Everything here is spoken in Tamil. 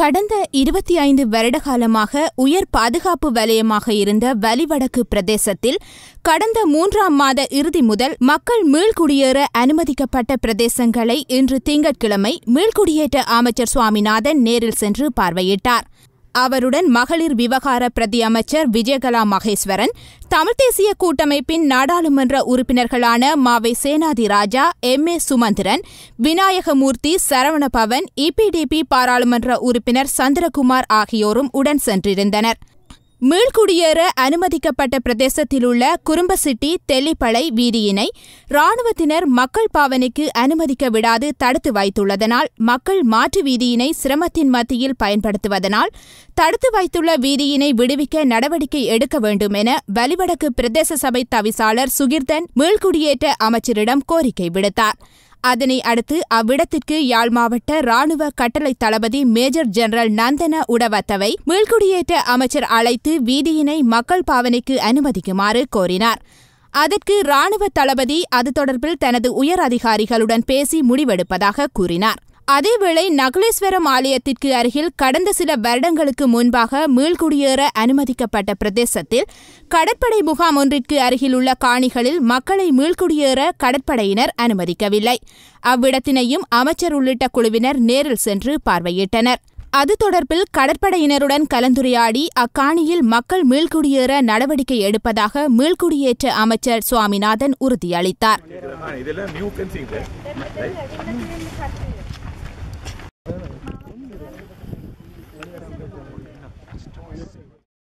கடந்த இருபத்தி ஐந்து வருடகாலமாக உயர் பாதுகாப்பு வலயமாக இருந்த வலிவடக்கு பிரதேசத்தில் கடந்த மூன்றாம் மாத இறுதி முதல் மக்கள் மீள்குடியேற அனுமதிக்கப்பட்ட பிரதேசங்களை இன்று திங்கட்கிழமை மீள்குடியேற்ற அமைச்சர் சுவாமிநாதன் நேரில் சென்று பார்வையிட்டார் அவருடன் மகளிர் விவகார பிரதி அமைச்சர் விஜயகலா மகேஸ்வரன் தமிழ்த் தேசிய கூட்டமைப்பின் நாடாளுமன்ற உறுப்பினர்களான Mavai Senathi Raja M A Sumanthiran Vinayagamoorthy Saravanabavan EPDP பாராளுமன்ற உறுப்பினர் சந்திரகுமார் ஆகியோரும் உடன் சென்றிருந்தனர் மீள்குடியேற அனுமதிக்கப்பட்ட பிரதேசத்தில் உள்ள குறும்பசிட்டி தெல்லிப்பளை வீதியினை ராணுவத்தினர் மக்கள் பாவனைக்கு அனுமதிக்க விடாது தடுத்து வைத்துள்ளதனால் மக்கள் மாற்று வீதியினை சிரமத்தின் மத்தியில் பயன்படுத்துவதனால் தடுத்து வைத்துள்ள வீதியினை விடுவிக்க நடவடிக்கை எடுக்க வேண்டும் என வலிவடக்கு பிரதேச சபை தவிசாளர் சுகிர்தன் மீள்குடியேற்ற அமைச்சரிடம் கோரிக்கை விடுத்தார் அதனை அடுத்து அவ்விடத்திற்கு யாழ் மாவட்ட ராணுவ கட்டளை தளபதி மேஜர் ஜெனரல் நந்தன உடவத்தவை மீள்குடியேற்ற அமைச்சர் அழைத்து வீதியினை மக்கள் பாவனைக்கு அனுமதிக்குமாறு கோரினார் அதற்கு ராணுவ தளபதி அது தொடர்பில் தனது உயர் அதிகாரிகளுடன் பேசி முடிவெடுப்பதாக கூறினார் அதேவேளை நகுலேஸ்வரம் ஆலயத்திற்கு அருகில் கடந்த சில வருடங்களுக்கு முன்பாக மீள்குடியேற அனுமதிக்கப்பட்ட பிரதேசத்தில் கடற்படை முகாம் ஒன்றிற்கு அருகிலுள்ள காணிகளில் மக்களை மீள்குடியேற கடற்படையினர் அனுமதிக்கவில்லை அவ்விடத்தினையும் அமைச்சர் உள்ளிட்ட குழுவினர் நேரில் சென்று பார்வையிட்டனர் அது தொடர்பில் கடற்படையினருடன் கலந்துரையாடி அக்காணியில் மக்கள் மீள்குடியேற நடவடிக்கை எடுப்பதாக மீள்குடியேற்ற அமைச்சர் சுவாமிநாதன் உறுதியளித்தார்